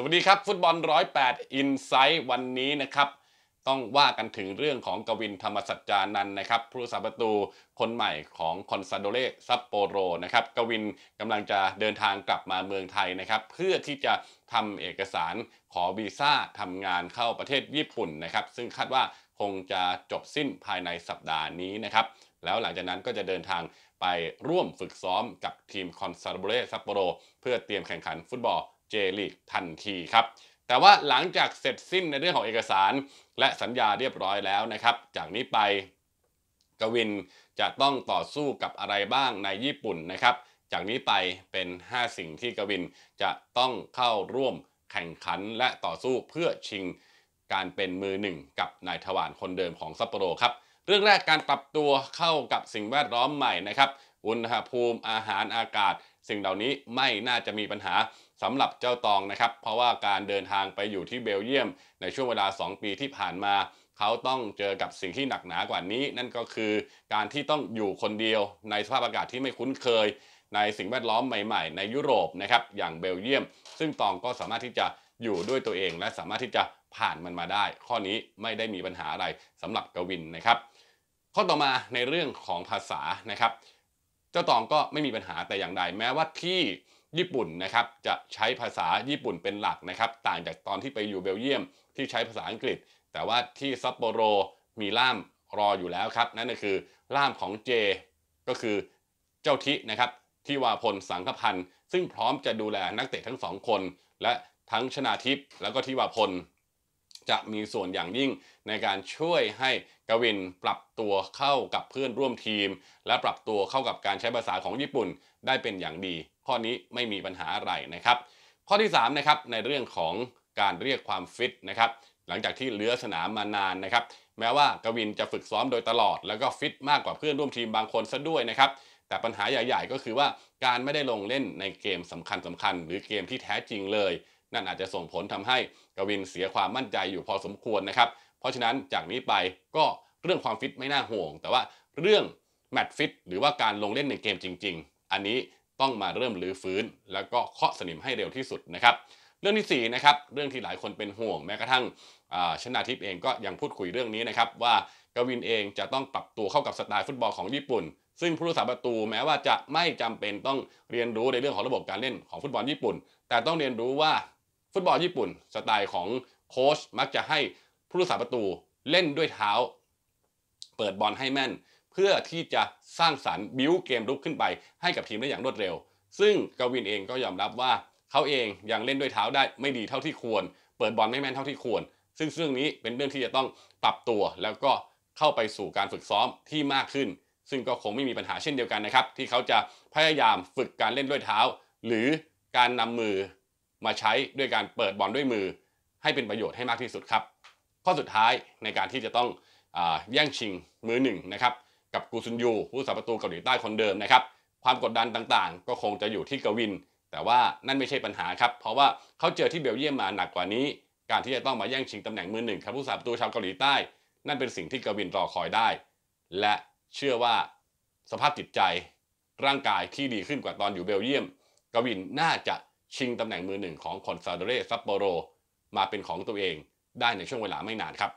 สวัสดีครับ ฟุตบอลร้อยแปดอินไซต์วันนี้นะครับ ต้องว่ากันถึงเรื่องของกวินธรรมสัจจานันนะครับ ผู้สาประตูคนใหม่ของคอนซาโดเลซัปโปโรนะครับ กวินกำลังจะเดินทางกลับมาเมืองไทยนะครับ เพื่อที่จะทำเอกสารขอวีซ่าทำงานเข้าประเทศญี่ปุ่นนะครับ ซึ่งคาดว่าคงจะจบสิ้นภายในสัปดาห์นี้นะครับ แล้วหลังจากนั้นก็จะเดินทางไปร่วมฝึกซ้อมกับทีมคอนซาโดเลซัปโปโรเพื่อเตรียมแข่งขันฟุตบอลเจลีกทันที ครับ แต่ว่าหลังจากเสร็จสิ้นในเรื่องของเอกสาร และสัญญาเรียบร้อยแล้วนะครับ จากนี้ไปกวินจะต้องต่อสู้กับอะไรบ้างในญี่ปุ่นนะครับ จากนี้ไปเป็น 5 สิ่งที่กวินจะต้องเข้าร่วมแข่งขันและต่อสู้เพื่อชิงการเป็นมือหนึ่งกับนายทวารคนเดิมของซัปโปโรครับเรื่องแรกการปรับตัวเข้ากับสิ่งแวดล้อมใหม่นะครับอุณหภูมิอาหารอากาศสิ่งเหล่านี้ไม่น่าจะมีปัญหาสำหรับเจ้าตองนะครับ เพราะว่าการเดินทางไปอยู่ที่เบลเยียม ในช่วงเวลา 2 ปีที่ผ่านมา เขาต้องเจอกับสิ่งที่หนักหนากว่านี้ นั่นก็คือ การที่ต้องอยู่คนเดียวในสภาพอากาศที่ไม่คุ้นเคย ในสิ่งแวดล้อมใหม่ๆในยุโรปนะครับอย่างเบลเยียม ซึ่งตองก็สามารถที่จะอยู่ด้วยตัวเองและสามารถที่จะผ่านมันมาได้ ข้อนี้ไม่ได้มีปัญหาอะไรสำหรับกวินนะครับ ข้อต่อมาในเรื่องของภาษานะครับเจ้าตองก็ไม่มีปัญหาแต่อย่างใดแม้ว่าที่ญี่ปุ่นนะครับจะใช้ภาษาญี่ปุ่นเป็นหลักนะครับ ต่างจากตอนที่ไปอยู่เบลเยียมที่ใช้ภาษาอังกฤษ แต่ว่าที่ซัปโปโรมีล่ามรออยู่แล้วครับ นั่นก็คือล่ามของเจก็คือเจ้าทินะครับที่วาพลสังคพันธ์ซึ่งพร้อมจะดูแลนักเตะทั้งสองคน และทั้งชนาทิพย์แล้วก็ทิวาพลจะมีส่วนอย่างยิ่งในการช่วยให้กวินปรับตัวเข้ากับเพื่อนร่วมทีม และปรับตัวเข้ากับการใช้ภาษาของญี่ปุ่นได้เป็นอย่างดี ข้อนี้ไม่มีปัญหาอะไรนะครับ ข้อที่3นะครับในเรื่องของการเรียกความฟิตนะครับหลังจากที่เลื้อสนามมานานนะครับ แม้ว่ากวินจะฝึกซ้อมโดยตลอดแล้วก็ฟิตมากกว่าเพื่อนร่วมทีมบางคนซะด้วยนะครับแต่ปัญหาใหญ่ๆ ก็คือว่าการไม่ได้ลงเล่นในเกมสำคัญๆหรือเกมที่แท้จริงเลยนั่นอาจจะส่งผลทำให้กวินเสียความมั่นใจอยู่พอสมควรนะครับ เพราะฉะนั้นจากนี้ไปก็เรื่องความฟิตไม่น่าห่วง แต่ว่าเรื่องแมตช์ฟิตหรือว่าการลงเล่น ในเกมจริงๆ อันนี้ต้องมาเริ่มรื้อฟื้น แล้วก็เคาะสนิมให้เร็วที่สุดนะครับเรื่องที่ 4 นะครับ เรื่องที่หลายคนเป็นห่วงแม้กระทั่งชนาทิพย์เองก็ยังพูดคุยเรื่องนี้นะครับว่ากวินเองจะต้องปรับตัวเข้ากับสไตล์ฟุตบอลของญี่ปุ่น ซึ่งผู้รักษาประตูแม้ว่าจะไม่จำเป็นต้องเรียนรู้ในเรื่องของระบบการเล่นของฟุตบอลญี่ปุ่น แต่ต้องเรียนรู้ว่าฟุตบอลญี่ปุ่น สไตล์ของโค้ชมักจะให้ผู้รักษาประตูเล่นด้วยเท้า เปิดบอลให้แม่น เพื่อที่จะสร้างสารรค์บิ้วเกมลุกขึ้นไปให้กับทีมได้อย่างรวดเร็ว ซึ่งกวินเองก็ยอมรับว่าเขาเองยังเล่นด้วยเท้าได้ไม่ดีเท่าที่ควร เปิดบอลไม่แม่นเท่าที่ควร ซึ่งเรื่องนี้เป็นเรื่องที่จะต้องปรับตัวแล้วก็เข้าไปสู่การฝึกซ้อมที่มากขึ้น ซึ่งก็คงไม่มีปัญหาเช่นเดียวกันนะครับที่เขาจะพยายามฝึกการเล่นด้วยเท้า หรือการนำมือมาใช้ด้วยการเปิดบอลด้วยมือให้เป็นประโยชน์ให้มากที่สุดครับ ข้อสุดท้ายในการที่จะต้องอแย่งชิงมือหนึ่งนะครับ กับกูซุนยู ผู้สาประตูเกาหลีใต้คนเดิมนะครับ ความกดดันต่างๆ ก็คงจะอยู่ที่กวิน แต่ว่านั่นไม่ใช่ปัญหาครับ เพราะว่าเขาเจอที่เบลเยียมมาหนักกว่านี้ การที่จะต้องมาแย่งชิงตำแหน่งมือหนึ่งครับผู้สาประตูชาวเกาหลีใต้ นั่นเป็นสิ่งที่กวินรอคอยได้ และเชื่อว่าสภาพจิตใจร่างกายที่ดีขึ้นกว่าตอนอยู่เบลเยียมกวินน่าจะชิงตำแหน่งมือหนึ่งของคอนซาโดเรซัปโปโรมาเป็นของตัวเอง ได้ในช่วงเวลาไม่นานครับ